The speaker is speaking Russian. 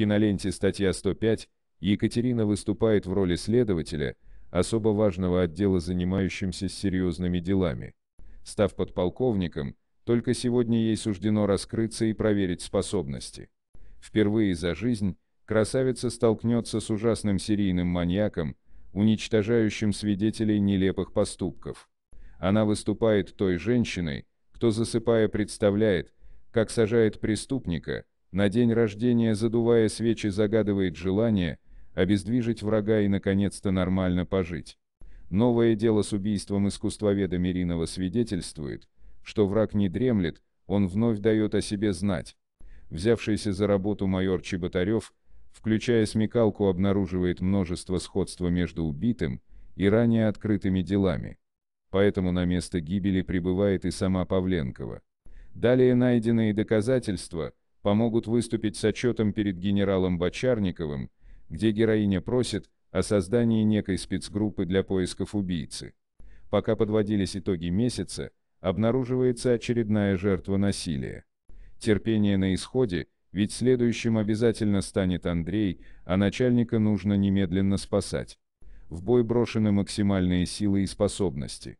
киноленте «Статья 105» Екатерина выступает в роли следователя, особо важного отдела, занимающимся серьезными делами. Став подполковником, только сегодня ей суждено раскрыться и проверить способности. Впервые за жизнь красавица столкнется с ужасным серийным маньяком, уничтожающим свидетелей нелепых поступков. Она выступает той женщиной, кто засыпая представляет, как сажает преступника, на день рождения, задувая свечи, загадывает желание обездвижить врага и наконец-то нормально пожить. Новое дело с убийством искусствоведа Миринова свидетельствует, что враг не дремлет, он вновь дает о себе знать. Взявшийся за работу майор Чеботарев, включая смекалку, обнаруживает множество сходства между убитым и ранее открытыми делами. Поэтому на место гибели прибывает и сама Павленкова. Далее найденные доказательства – помогут выступить с отчетом перед генералом Бочарниковым, где героиня просит о создании некой спецгруппы для поисков убийцы. Пока подводились итоги месяца, обнаруживается очередная жертва насилия. Терпение на исходе, ведь следующим обязательно станет Андрей, а начальника нужно немедленно спасать. В бой брошены максимальные силы и способности.